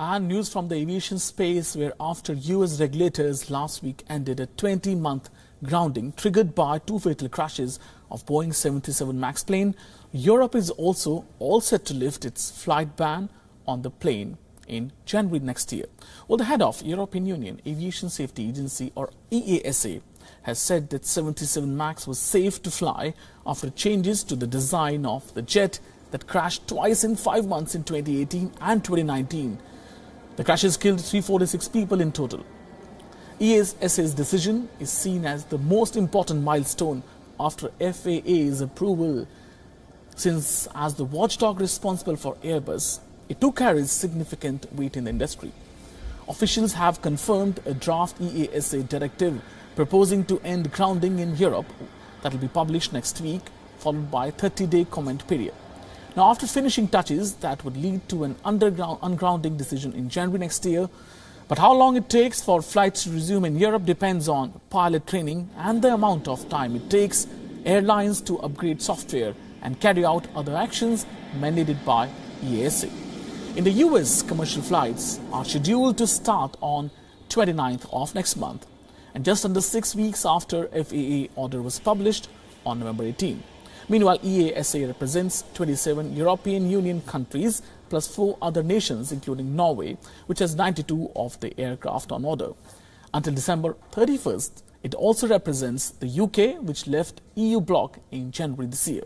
And news from the aviation space, where after US regulators last week ended a 20 month grounding triggered by two fatal crashes of Boeing 777 MAX plane, Europe is also all set to lift its flight ban on the plane in January next year. Well, the head of European Union Aviation Safety Agency or EASA has said that 77 MAX was safe to fly after changes to the design of the jet that crashed twice in five months in 2018 and 2019. The crashes killed 346 people in total. EASA's decision is seen as the most important milestone after FAA's approval, since as the watchdog responsible for Airbus, it too carries significant weight in the industry. Officials have confirmed a draft EASA directive proposing to end grounding in Europe that will be published next week, followed by a 30-day comment period. Now, after finishing touches, that would lead to an underground ungrounding decision in January next year. But how long it takes for flights to resume in Europe depends on pilot training and the amount of time it takes airlines to upgrade software and carry out other actions mandated by EASA. In the US, commercial flights are scheduled to start on 29th of next month and just under six weeks after FAA order was published on November 18. Meanwhile, EASA represents 27 European Union countries plus four other nations, including Norway, which has 92 of the aircraft on order. Until December 31st, it also represents the UK, which left EU bloc in January this year.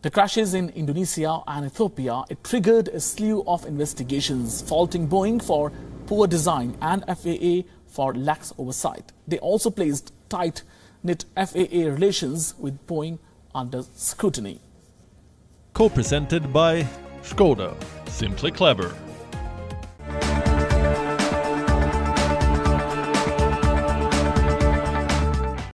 The crashes in Indonesia and Ethiopia it triggered a slew of investigations faulting Boeing for poor design and FAA for lax oversight. They also placed tight-knit FAA relations with Boeing under scrutiny. Co-presented by Skoda. Simply clever.